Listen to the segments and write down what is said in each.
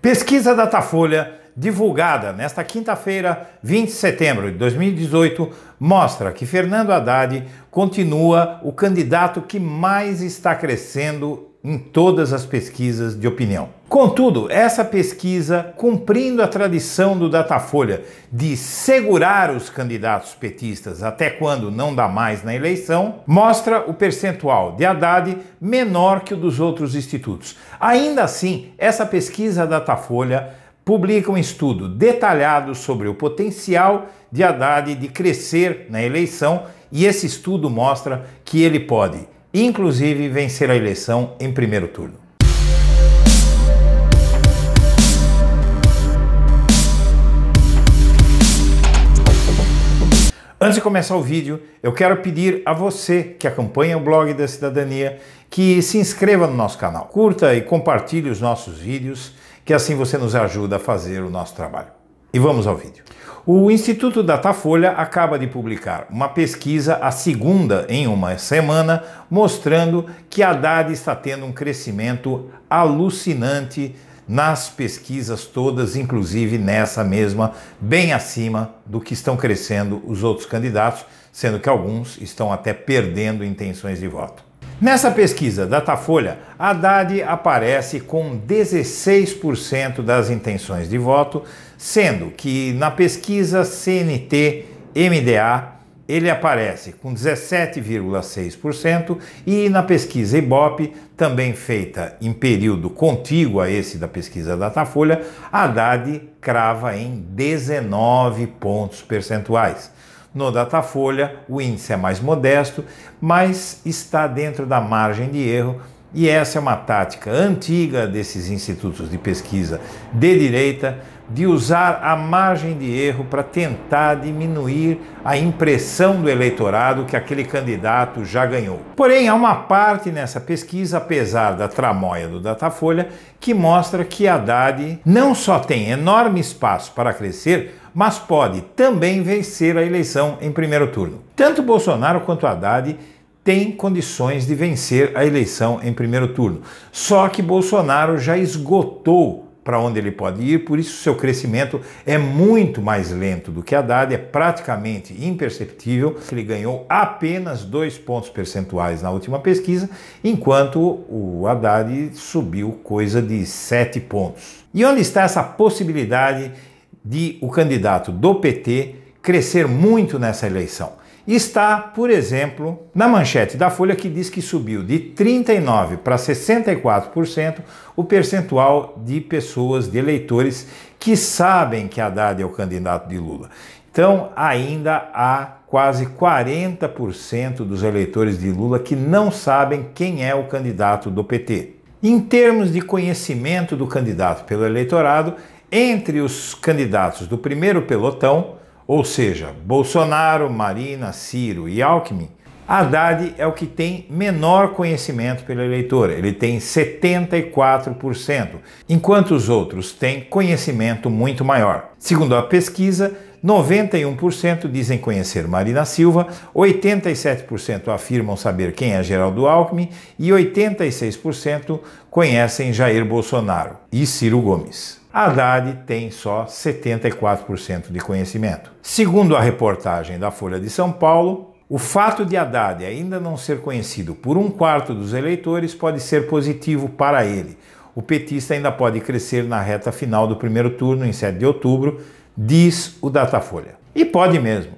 Pesquisa Datafolha divulgada nesta quinta-feira, 20 de setembro de 2018, mostra que Fernando Haddad continua o candidato que mais está crescendo em todas as pesquisas de opinião. Contudo, essa pesquisa, cumprindo a tradição do Datafolha de segurar os candidatos petistas até quando não dá mais na eleição, mostra o percentual de Haddad menor que o dos outros institutos. Ainda assim, essa pesquisa Datafolha publica um estudo detalhado sobre o potencial de Haddad de crescer na eleição e esse estudo mostra que ele pode, inclusive, vencer a eleição em primeiro turno. Antes de começar o vídeo, eu quero pedir a você que acompanha o blog da cidadania que se inscreva no nosso canal, curta e compartilhe os nossos vídeos que assim você nos ajuda a fazer o nosso trabalho. E vamos ao vídeo. O Instituto Datafolha acaba de publicar uma pesquisa, a segunda em uma semana, mostrando que a Haddad está tendo um crescimento alucinante nas pesquisas todas, inclusive nessa mesma, bem acima do que estão crescendo os outros candidatos, sendo que alguns estão até perdendo intenções de voto. Nessa pesquisa Datafolha, Haddad aparece com 16% das intenções de voto, sendo que na pesquisa CNT MDA ele aparece com 17,6% e na pesquisa Ibope, também feita em período contíguo a esse da pesquisa Datafolha, Haddad crava em 19 pontos percentuais. No Datafolha, o índice é mais modesto, mas está dentro da margem de erro e essa é uma tática antiga desses institutos de pesquisa de direita de usar a margem de erro para tentar diminuir a impressão do eleitorado que aquele candidato já ganhou. Porém, há uma parte nessa pesquisa, apesar da tramóia do Datafolha, que mostra que Haddad não só tem enorme espaço para crescer, mas pode também vencer a eleição em primeiro turno. Tanto Bolsonaro quanto Haddad têm condições de vencer a eleição em primeiro turno. Só que Bolsonaro já esgotou para onde ele pode ir, por isso seu crescimento é muito mais lento do que a Haddad, é praticamente imperceptível. Ele ganhou apenas dois pontos percentuais na última pesquisa, enquanto o Haddad subiu coisa de sete pontos. E onde está essa possibilidade de o candidato do PT crescer muito nessa eleição? está, por exemplo, na manchete da Folha que diz que subiu de 39 para 64% o percentual de pessoas, de eleitores que sabem que Haddad é o candidato de Lula. Então, ainda há quase 40% dos eleitores de Lula que não sabem quem é o candidato do PT. Em termos de conhecimento do candidato pelo eleitorado, entre os candidatos do primeiro pelotão, ou seja, Bolsonaro, Marina, Ciro e Alckmin, Haddad é o que tem menor conhecimento pelo eleitor, ele tem 74%, enquanto os outros têm conhecimento muito maior. Segundo a pesquisa, 91% dizem conhecer Marina Silva, 87% afirmam saber quem é Geraldo Alckmin e 86% conhecem Jair Bolsonaro e Ciro Gomes. Haddad tem só 74% de conhecimento. Segundo a reportagem da Folha de São Paulo, o fato de Haddad ainda não ser conhecido por um quarto dos eleitores pode ser positivo para ele. O petista ainda pode crescer na reta final do primeiro turno, em 7 de outubro, diz o Datafolha. E pode mesmo.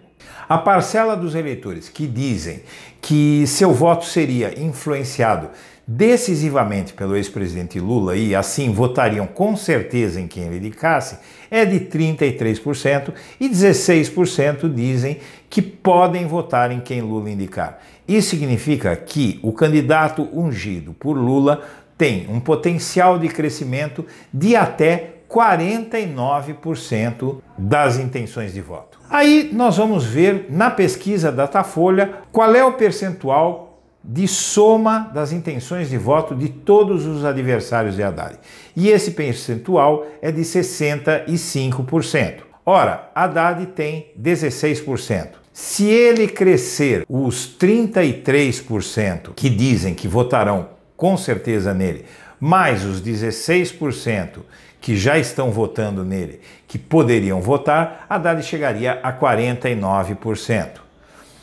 A parcela dos eleitores que dizem que seu voto seria influenciado decisivamente pelo ex-presidente Lula e assim votariam com certeza em quem ele indicasse é de 33% e 16% dizem que podem votar em quem Lula indicar. Isso significa que o candidato ungido por Lula tem um potencial de crescimento de até 49% das intenções de voto. Aí nós vamos ver na pesquisa Datafolha qual é o percentual de soma das intenções de voto de todos os adversários de Haddad. E esse percentual é de 65%. Ora, Haddad tem 16%. Se ele crescer os 33% que dizem que votarão com certeza nele mais os 16% que já estão votando nele, que poderiam votar, Haddad chegaria a 49%.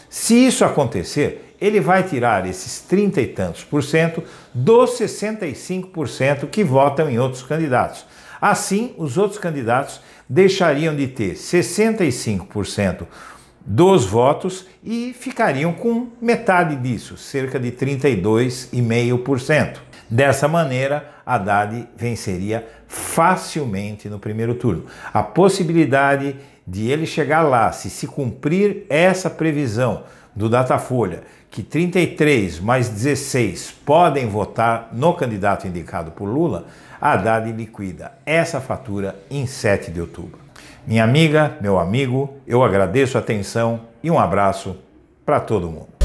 Se isso acontecer, ele vai tirar esses 30 e tantos por cento dos 65% que votam em outros candidatos. Assim, os outros candidatos deixariam de ter 65% dos votos e ficariam com metade disso, cerca de 32,5%. Dessa maneira, Haddad venceria facilmente no primeiro turno. A possibilidade de ele chegar lá, se se cumprir essa previsão do Datafolha, que 33 mais 16 podem votar no candidato indicado por Lula, Haddad liquida essa fatura em 7 de outubro. Minha amiga, meu amigo, eu agradeço a atenção e um abraço para todo mundo.